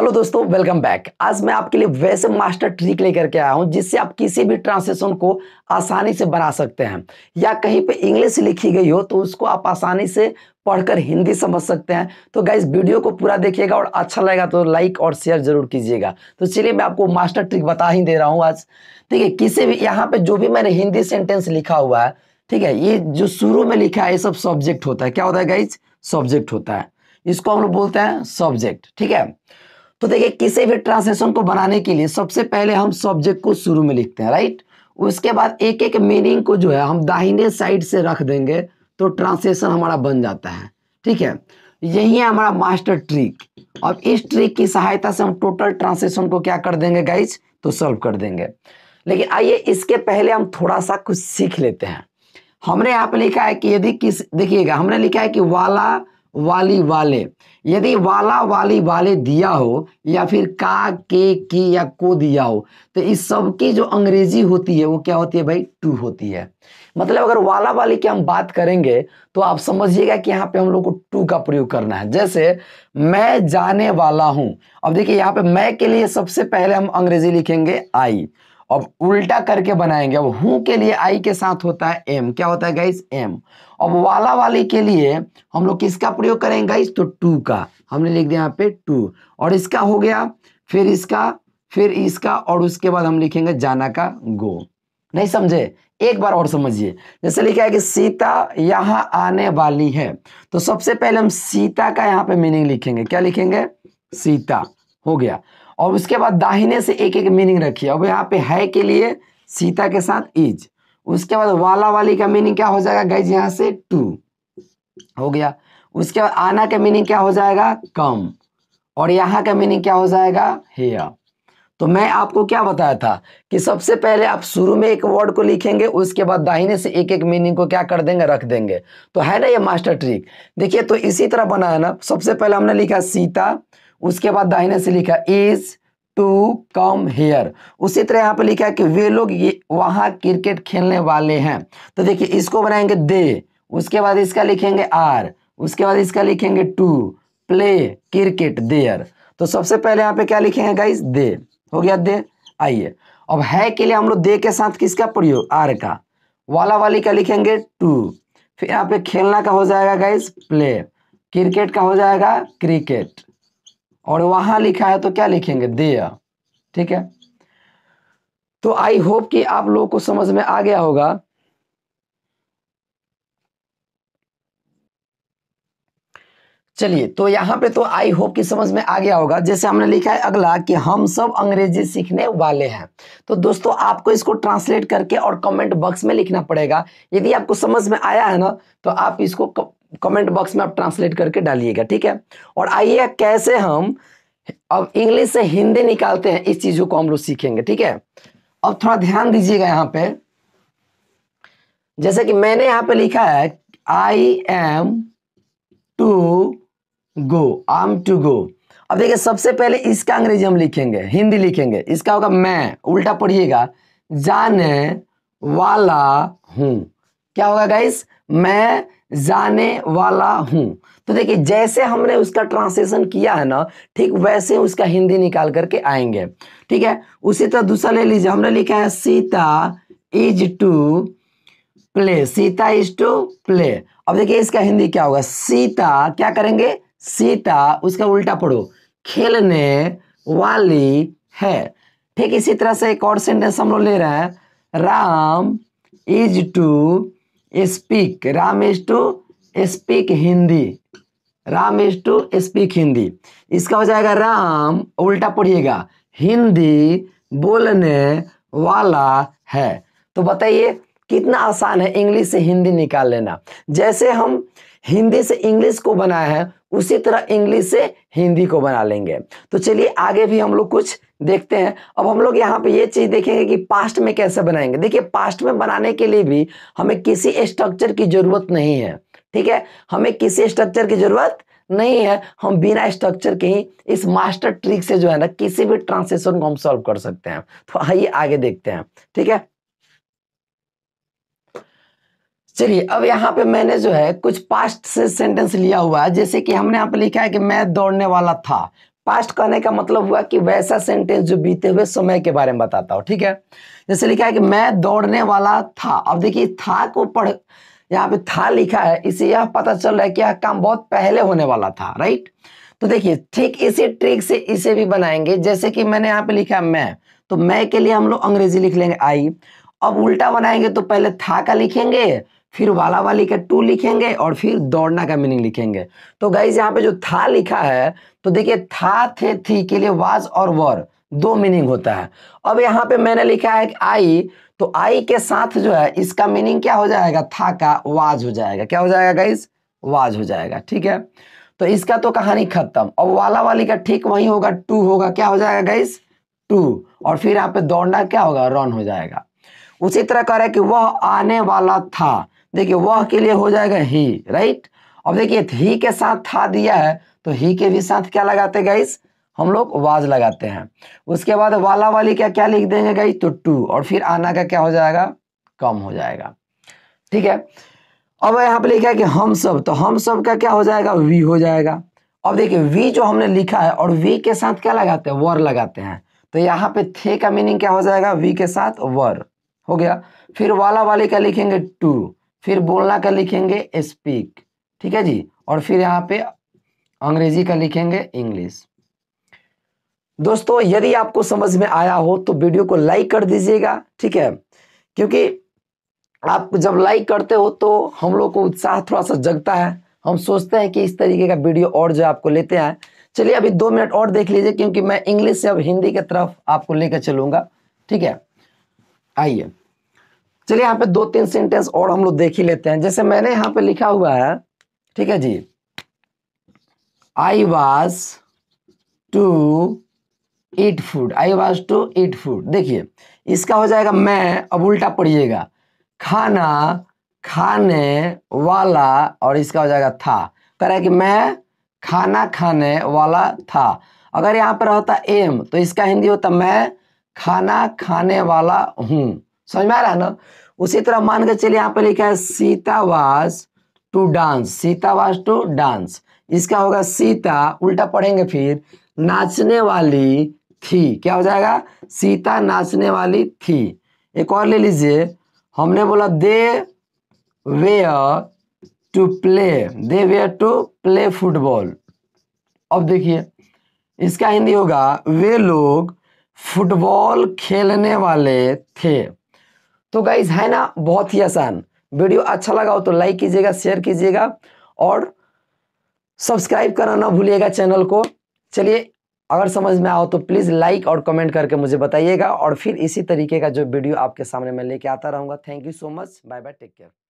hello दोस्तों welcome back आज मैं आपके लिए वैसे मास्टर ट्रिक लेकर के आया हूं जिससे आप किसी भी ट्रांसलेशन को आसानी से बना सकते हैं या कहीं पे इंग्लिश लिखी गई हो तो उसको आप आसानी से पढ़कर हिंदी समझ सकते हैं तो गाइज वीडियो को पूरा देखिएगा और अच्छा लगेगा तो लाइक और शेयर जरूर कीजिएगा तो चलिए मैं आपको मास्टर ट्रिक बता ही दे रहा हूँ आज ठीक है किसी भी यहाँ पर जो भी मैंने हिंदी सेंटेंस लिखा हुआ है ठीक है ये जो शुरू में लिखा है ये सब सब्जेक्ट होता है क्या होता है गाइज सब्जेक्ट होता है इसको हम लोग बोलते हैं सब्जेक्ट ठीक है तो देखिए किसी भी ट्रांसलेशन को बनाने के लिए सबसे पहले हम सब्जेक्ट को शुरू में लिखते हैं राइट उसके बाद एक एक मीनिंग को जो है हम दाहिने साइड से रख देंगे तो ट्रांसलेशन हमारा बन जाता है ठीक है यही है हमारा मास्टर ट्रिक अब इस ट्रिक की सहायता से हम टोटल ट्रांसलेशन को क्या कर देंगे गाइज तो सॉल्व कर देंगे लेकिन आइए इसके पहले हम थोड़ा सा कुछ सीख लेते हैं हमने यहाँ पे लिखा है कि यदि किस देखिएगा हमने लिखा है कि वाला वाली वाले यदि वाला वाली वाले दिया हो या फिर का के की या को दिया हो तो इस सब की जो अंग्रेजी होती है वो क्या होती है भाई टू होती है मतलब अगर वाला वाली की हम बात करेंगे तो आप समझिएगा कि यहाँ पे हम लोग को टू का प्रयोग करना है जैसे मैं जाने वाला हूँ अब देखिए यहाँ पे मैं के लिए सबसे पहले हम अंग्रेजी लिखेंगे आई अब उल्टा करके बनाएंगे अब हु के लिए आई के साथ होता है एम क्या होता है गाइस एम अब वाला वाली के लिए हम लोग किसका प्रयोग करेंगे गाइस तो टू का हमने लिख दिया यहाँ पे टू और इसका हो गया फिर इसका फिर इसका और उसके बाद हम लिखेंगे जाना का गो नहीं समझे एक बार और समझिए जैसे लिखा है कि सीता यहां आने वाली है तो सबसे पहले हम सीता का यहाँ पे मीनिंग लिखेंगे क्या लिखेंगे सीता हो गया और उसके बाद दाहिने से एक एक मीनिंग रखिए अब यहाँ पे है के लिए सीता के साथ इज उसके बाद वाला वाली का मीनिंग क्या हो जाएगा गाइज यहाँ से टू हो गया उसके बाद आना का मीनिंग क्या हो जाएगा कम और यहाँ का मीनिंग क्या हो जाएगा हेयर तो मैं आपको क्या बताया था कि सबसे पहले आप शुरू में एक वर्ड को लिखेंगे उसके बाद दाहिने से एक एक मीनिंग को क्या कर देंगे रख देंगे तो है ना ये मास्टर ट्रिक देखिए तो इसी तरह बना है ना सबसे पहले हमने लिखा सीता उसके बाद दाहिने से लिखा इज टू कम हेयर उसी तरह यहाँ पे लिखा है कि वे लोग ये वहां क्रिकेट खेलने वाले हैं तो देखिए इसको बनाएंगे दे उसके बाद इसका लिखेंगे आर उसके बाद इसका लिखेंगे टू प्ले क्रिकेट देयर तो सबसे पहले यहाँ पे क्या लिखेंगे गाइस दे हो गया दे आइए अब है के लिए हम लोग दे के साथ किसका प्रयोग आर का वाला वाली का लिखेंगे टू फिर यहाँ पे खेलना का हो जाएगा गाइस प्ले क्रिकेट का हो जाएगा क्रिकेट और वहां लिखा है तो क्या लिखेंगे देय ठीक है तो आई होप कि आप लोगों को समझ में आ गया होगा चलिए तो यहां पे तो आई होप कि समझ में आ गया होगा जैसे हमने लिखा है अगला कि हम सब अंग्रेजी सीखने वाले हैं तो दोस्तों आपको इसको ट्रांसलेट करके और कमेंट बॉक्स में लिखना पड़ेगा यदि आपको समझ में आया है ना तो आप इसको कमेंट बॉक्स में आप ट्रांसलेट करके डालिएगा ठीक है और आइए कैसे हम अब इंग्लिश से हिंदी निकालते हैं इस चीज़ों को हम लोग सीखेंगे ठीक है अब थोड़ा ध्यान दीजिएगा यहाँ पे जैसे कि मैंने यहाँ पे लिखा है I am to go I am to go अब देखिए सबसे पहले इसका अंग्रेजी हम लिखेंगे हिंदी लिखेंगे इसका होगा मैं उल्टा पढ़िएगा जाने वाला हूं क्या होगा गाइस मैं जाने वाला हूं तो देखिए जैसे हमने उसका ट्रांसलेशन किया है ना ठीक वैसे उसका हिंदी निकाल करके आएंगे ठीक है उसी तरह दूसरा ले लीजिए हमने लिखा है Sita is to play Sita is to play अब देखिए इसका हिंदी क्या होगा सीता क्या करेंगे सीता उसका उल्टा पढ़ो खेलने वाली है ठीक इसी तरह से एक और सेंटेंस हम लोग ले रहे हैं Ram is to speak Ram is to speak Hindi Ram is to speak Hindi इसका हो जाएगा राम उल्टा पढ़िएगा हिंदी बोलने वाला है तो बताइए कितना आसान है इंग्लिश से हिंदी निकाल लेना जैसे हम हिंदी से इंग्लिश को बनाया है उसी तरह इंग्लिश से हिंदी को बना लेंगे तो चलिए आगे भी हम लोग कुछ देखते हैं अब हम लोग यहाँ पे ये चीज़ देखेंगे कि पास्ट में कैसे बनाएंगे देखिए पास्ट में बनाने के लिए भी हमें किसी स्ट्रक्चर की ज़रूरत नहीं है ठीक है हमें किसी स्ट्रक्चर की ज़रूरत नहीं है हम बिना स्ट्रक्चर के ही इस मास्टर ट्रिक से जो है ना किसी भी ट्रांसलेशन को हम सॉल्व कर सकते हैं तो आइए आगे देखते हैं ठीक है चलिए अब यहाँ पे मैंने जो है कुछ पास्ट से सेंटेंस लिया हुआ है जैसे कि हमने यहाँ पे लिखा है कि मैं दौड़ने वाला था पास्ट कहने का मतलब हुआ कि वैसा सेंटेंस जो बीते हुए समय के बारे में बताता हो ठीक है जैसे लिखा है कि मैं दौड़ने वाला था अब देखिए था को पढ़ यहाँ पे था लिखा है इसे यह पता चल रहा है कि यह काम बहुत पहले होने वाला था राइट तो देखिए ठीक इसी ट्रिक से इसे भी बनाएंगे जैसे कि मैंने यहाँ पे लिखा मैं तो मैं के लिए हम लोग अंग्रेजी लिख लेंगे आई अब उल्टा बनाएंगे तो पहले था का लिखेंगे फिर वाला वाली का टू लिखेंगे और फिर दौड़ना का मीनिंग लिखेंगे तो गाइज यहाँ पे जो था लिखा है तो देखिए था थे थी के लिए वाज और वर दो मीनिंग होता है अब यहाँ पे मैंने लिखा है आई तो आई के साथ जो है इसका मीनिंग क्या हो जाएगा था का वाज हो जाएगा क्या हो जाएगा गाइज वाज हो जाएगा ठीक है तो इसका तो कहानी खत्म और वाला वाली का ठीक वही होगा टू होगा क्या हो जाएगा गाइज टू और फिर यहाँ पे दौड़ना क्या होगा रन हो जाएगा उसी तरह कह रहा है कि वह आने वाला था देखिए वह के लिए हो जाएगा ही राइट अब देखिए ही के साथ था दिया है तो ही के भी साथ क्या लगाते गाइस हम लोग वाज लगाते हैं उसके बाद वाला वाली क्या क्या लिख देंगे गाइस तो टू और फिर आना का क्या हो जाएगा कम हो जाएगा ठीक है अब यहाँ पे लिखा है कि हम सब तो हम सब का क्या हो जाएगा वी हो जाएगा अब देखिए वी जो हमने लिखा है और वी के साथ क्या लगाते हैं वर लगाते हैं तो यहाँ पे थे का मीनिंग क्या हो जाएगा वी के साथ वर हो गया फिर वाला वाले का लिखेंगे टू फिर बोलना का लिखेंगे स्पीक ठीक है जी और फिर यहाँ पे अंग्रेजी का लिखेंगे इंग्लिश दोस्तों यदि आपको समझ में आया हो तो वीडियो को लाइक कर दीजिएगा ठीक है क्योंकि आप जब लाइक करते हो तो हम लोग को उत्साह थोड़ा सा जगता है हम सोचते हैं कि इस तरीके का वीडियो और जो आपको लेते हैं चलिए अभी दो मिनट और देख लीजिए क्योंकि मैं इंग्लिश से अब हिंदी की तरफ आपको लेकर चलूंगा ठीक है आइए चलिए यहाँ पे दो तीन सेंटेंस और हम लोग देख ही लेते हैं जैसे मैंने यहाँ पे लिखा हुआ है ठीक है जी I was to eat food I was to eat food देखिए इसका हो जाएगा मैं अब उल्टा पढ़िएगा खाना खाने वाला और इसका हो जाएगा था कह रहा है कि मैं खाना खाने वाला था अगर यहाँ पर होता एम तो इसका हिंदी होता मैं खाना खाने वाला हूं समझ में आ रहा है ना उसी तरह मान के चलिए यहाँ पे लिखा है Sita was to dance Sita was to dance इसका होगा सीता उल्टा पढ़ेंगे फिर नाचने वाली थी क्या हो जाएगा सीता नाचने वाली थी एक और ले लीजिए हमने बोला they were to play they were to play football अब देखिए इसका हिंदी होगा वे लोग फुटबॉल खेलने वाले थे तो गाइज है ना बहुत ही आसान वीडियो अच्छा लगा हो तो लाइक कीजिएगा शेयर कीजिएगा और सब्सक्राइब करना ना भूलिएगा चैनल को चलिए अगर समझ में आओ तो प्लीज़ लाइक और कमेंट करके मुझे बताइएगा और फिर इसी तरीके का जो वीडियो आपके सामने मैं लेके आता रहूँगा thank you so much bye bye take care